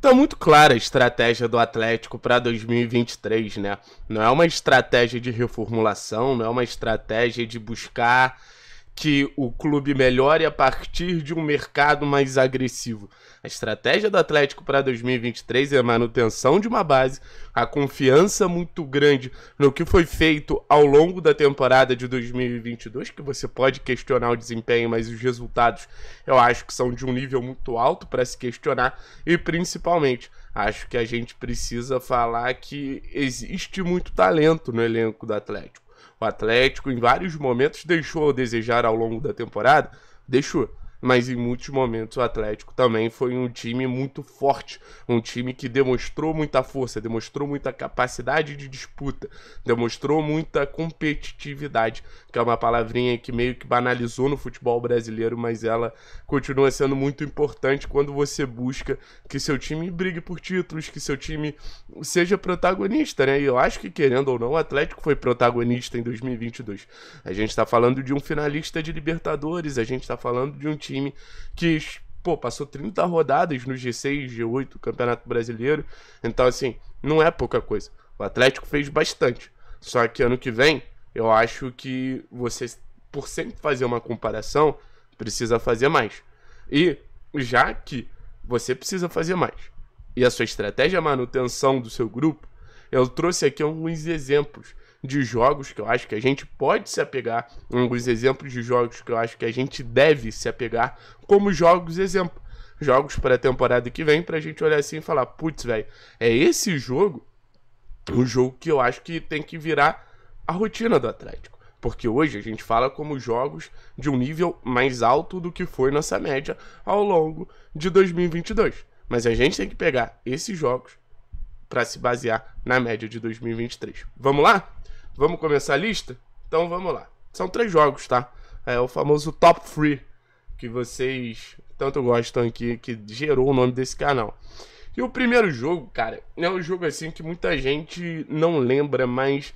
Tá muito clara a estratégia do Atlético para 2023, né? Não é uma estratégia de reformulação, não é uma estratégia de buscar que o clube melhore a partir de um mercado mais agressivo. A estratégia do Atlético para 2023 é a manutenção de uma base, a confiança muito grande no que foi feito ao longo da temporada de 2022, que você pode questionar o desempenho, mas os resultados eu acho que são de um nível muito alto para se questionar e principalmente acho que a gente precisa falar que existe muito talento no elenco do Atlético. O Atlético, em vários momentos, deixou a desejar ao longo da temporada. Deixou mas em muitos momentos o Atlético também foi um time muito forte, um time que demonstrou muita força, demonstrou muita capacidade de disputa, demonstrou muita competitividade, que é uma palavrinha que meio que banalizou no futebol brasileiro, mas ela continua sendo muito importante quando você busca que seu time brigue por títulos, que seu time seja protagonista, né? E eu acho que querendo ou não, o Atlético foi protagonista em 2022. A gente está falando de um finalista de Libertadores, a gente está falando de um time time que, pô, passou 30 rodadas no G6, G8, Campeonato Brasileiro. Então, assim, não é pouca coisa. O Atlético fez bastante. Só que ano que vem, eu acho que você, por sempre fazer uma comparação, precisa fazer mais. E já que você precisa fazer mais e a sua estratégia é manutenção do seu grupo, eu trouxe aqui alguns exemplos de jogos que eu acho que a gente pode se apegar, alguns exemplos de jogos que eu acho que a gente deve se apegar como jogos exemplo. Jogos para a temporada que vem, para a gente olhar assim e falar: putz, velho, é esse jogo o jogo que eu acho que tem que virar a rotina do Atlético. Porque hoje a gente fala como jogos de um nível mais alto do que foi nossa média ao longo de 2022. Mas a gente tem que pegar esses jogos para se basear na média de 2023. Vamos lá? Vamos começar a lista? Então vamos lá. São três jogos, tá? É o famoso Top Free, que vocês tanto gostam aqui, que gerou o nome desse canal. E o primeiro jogo, cara, é um jogo assim que muita gente não lembra, mas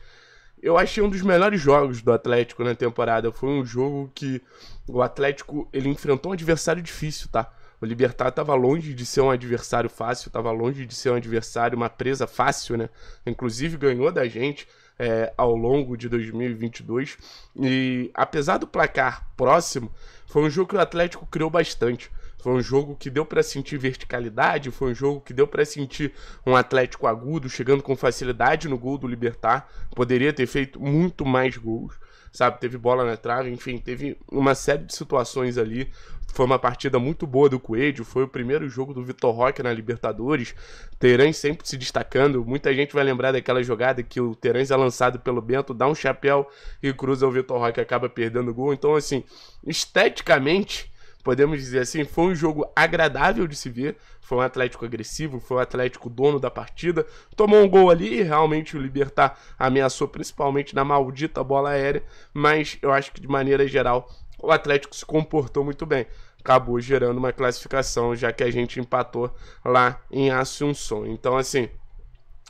eu achei um dos melhores jogos do Atlético na temporada. Foi um jogo que o Atlético ele enfrentou um adversário difícil, tá? O Libertar estava longe de ser um adversário fácil, estava longe de ser um adversário, uma presa fácil, né? Inclusive ganhou da gente é, ao longo de 2022. E apesar do placar próximo, foi um jogo que o Atlético criou bastante. Foi um jogo que deu para sentir verticalidade, foi um jogo que deu para sentir um Atlético agudo chegando com facilidade no gol do Libertar. Poderia ter feito muito mais gols sabe? Teve bola na trave, enfim, teve uma série de situações ali. Foi uma partida muito boa do Coelho, foi o primeiro jogo do Vitor Roque na Libertadores. Terãs sempre se destacando. Muita gente vai lembrar daquela jogada que o Terãs é lançado pelo Bento, dá um chapéu e cruza o Vitor Roque acaba perdendo o gol. Então, assim, esteticamente podemos dizer assim, foi um jogo agradável de se ver. Foi um Atlético agressivo, foi um Atlético dono da partida. Tomou um gol ali e realmente o Libertar ameaçou, principalmente na maldita bola aérea. Mas eu acho que de maneira geral o Atlético se comportou muito bem. Acabou gerando uma classificação, já que a gente empatou lá em Assunção. Então, assim,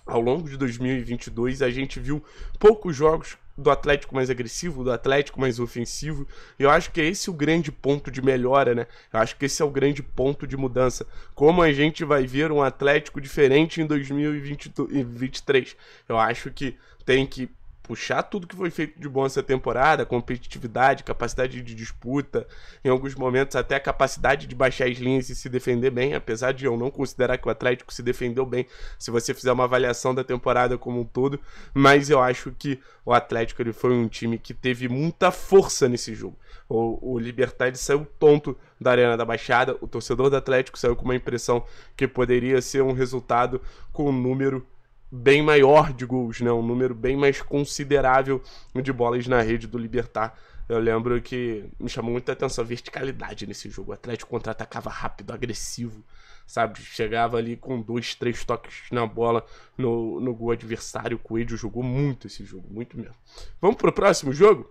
ao longo de 2022 a gente viu poucos jogos do Atlético mais agressivo, do Atlético mais ofensivo. Eu acho que esse é o grande ponto de melhora, né? Eu acho que esse é o grande ponto de mudança. Como a gente vai ver um Atlético diferente em 2023? Eu acho que tem que puxar tudo que foi feito de bom essa temporada, competitividade, capacidade de disputa, em alguns momentos até a capacidade de baixar as linhas e se defender bem, apesar de eu não considerar que o Atlético se defendeu bem, se você fizer uma avaliação da temporada como um todo, mas eu acho que o Atlético ele foi um time que teve muita força nesse jogo. O, o Libertar saiu tonto da Arena da Baixada, o torcedor do Atlético saiu com uma impressão que poderia ser um resultado com um número bem maior de gols, né? Um número bem mais considerável de bolas na rede do Libertar. Eu lembro que me chamou muita atenção a verticalidade nesse jogo. O Atlético contra-atacava rápido, agressivo, sabe? Chegava ali com dois, três toques na bola no, no gol adversário. O Coelho jogou muito esse jogo, muito mesmo. Vamos pro próximo jogo?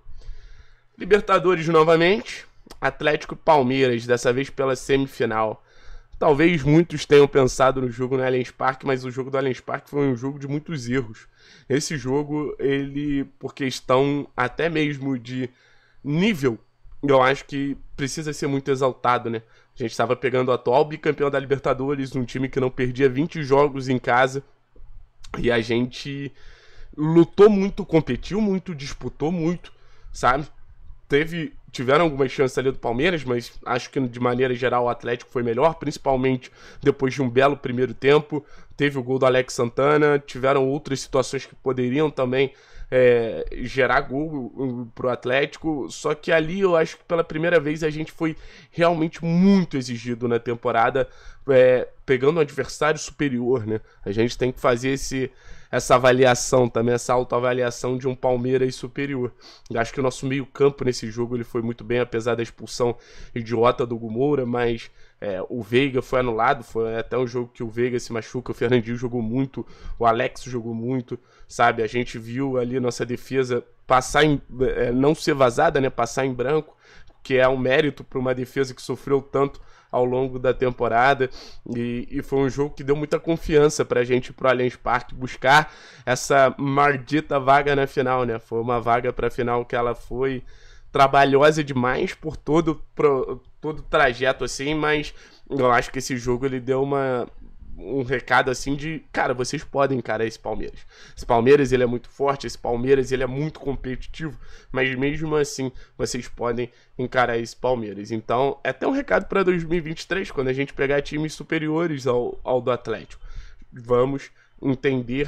Libertadores novamente. Atlético Palmeiras, dessa vez pela semifinal. Talvez muitos tenham pensado no jogo no Allianz Parque, mas o jogo do Allianz Parque foi um jogo de muitos erros. Esse jogo, ele, por questão até mesmo de nível, eu acho que precisa ser muito exaltado, né? A gente estava pegando o atual bicampeão da Libertadores, um time que não perdia 20 jogos em casa, e a gente lutou muito, competiu muito, disputou muito, sabe? Teve tiveram algumas chances ali do Palmeiras, mas acho que de maneira geral o Atlético foi melhor, principalmente depois de um belo primeiro tempo. Teve o gol do Alex Santana, tiveram outras situações que poderiam também é, gerar gol pro Atlético. Só que ali eu acho que pela primeira vez a gente foi realmente muito exigido na temporada, é, pegando um adversário superior, né? A gente tem que fazer esse, essa avaliação também, essa autoavaliação de um Palmeiras superior. Eu acho que o nosso meio-campo nesse jogo ele foi muito bem, apesar da expulsão idiota do Gumoura, mas é, o Veiga foi anulado, foi até um jogo que o Veiga se machuca, o Fernandinho jogou muito, o Alex jogou muito, sabe? A gente viu ali nossa defesa passar em, é, não ser vazada, né? Passar em branco, que é um mérito para uma defesa que sofreu tanto ao longo da temporada e, e, foi um jogo que deu muita confiança para a gente para o Allianz Parque buscar essa maldita vaga na final, né? Foi uma vaga para a final que ela foi trabalhosa demais por todo, pro, todo trajeto, assim, mas eu acho que esse jogo ele deu uma, um recado assim de, cara, vocês podem encarar esse Palmeiras. Esse Palmeiras ele é muito forte, esse Palmeiras ele é muito competitivo, mas mesmo assim vocês podem encarar esse Palmeiras. Então, é até um recado para 2023, quando a gente pegar times superiores ao, ao do Atlético. Vamos entender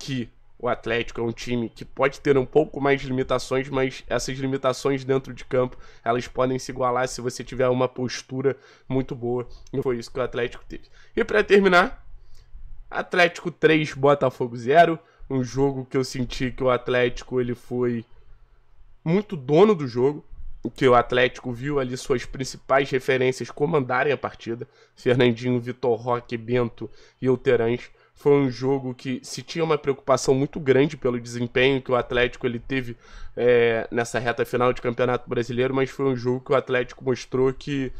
que o Atlético é um time que pode ter um pouco mais de limitações, mas essas limitações dentro de campo, elas podem se igualar se você tiver uma postura muito boa. E foi isso que o Atlético teve. E para terminar, Atlético 3, Botafogo 0, um jogo que eu senti que o Atlético ele foi muito dono do jogo, que o Atlético viu ali suas principais referências comandarem a partida, Fernandinho, Vitor Roque, Bento e Alterães foi um jogo que se tinha uma preocupação muito grande pelo desempenho que o Atlético ele teve é, nessa reta final de Campeonato Brasileiro, mas foi um jogo que o Atlético mostrou que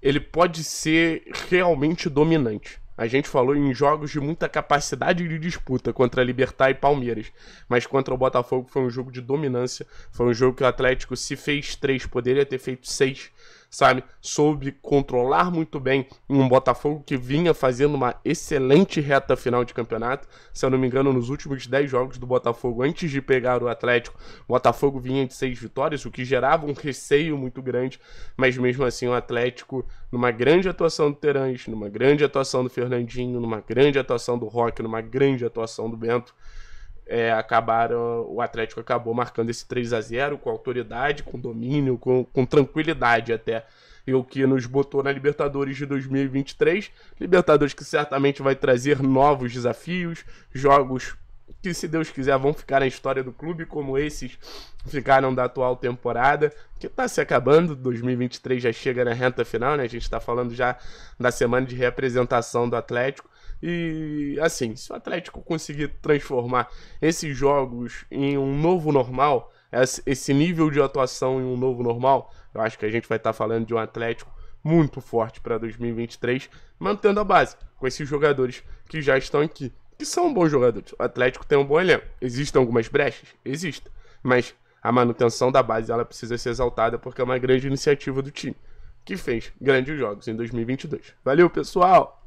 ele pode ser realmente dominante. A gente falou em jogos de muita capacidade de disputa contra a Libertar e Palmeiras, mas contra o Botafogo foi um jogo de dominância, foi um jogo que o Atlético se fez três, poderia ter feito seis sabe? Soube controlar muito bem um Botafogo que vinha fazendo uma excelente reta final de campeonato. Se eu não me engano, nos últimos 10 jogos do Botafogo, antes de pegar o Atlético, o Botafogo vinha de 6 vitórias, o que gerava um receio muito grande, mas mesmo assim o Atlético, numa grande atuação do Terãs, numa grande atuação do Fernandinho, numa grande atuação do Roque, numa grande atuação do Bento, é, acabaram. O Atlético acabou marcando esse 3 a 0 com autoridade, com domínio, com, com tranquilidade até. E o que nos botou na Libertadores de 2023. Libertadores que certamente vai trazer novos desafios, jogos que, se Deus quiser, vão ficar na história do clube, como esses ficaram da atual temporada, que está se acabando. 2023 já chega na reta final, né? A gente está falando já da semana de reapresentação do Atlético. E assim, se o Atlético conseguir transformar esses jogos em um novo normal, esse nível de atuação em um novo normal, eu acho que a gente vai estar tá falando de um Atlético muito forte para 2023, mantendo a base com esses jogadores que já estão aqui, que são bons jogadores. O Atlético tem um bom elenco. Existem algumas brechas? Existem. Mas a manutenção da base ela precisa ser exaltada porque é uma grande iniciativa do time, que fez grandes jogos em 2022. Valeu, pessoal!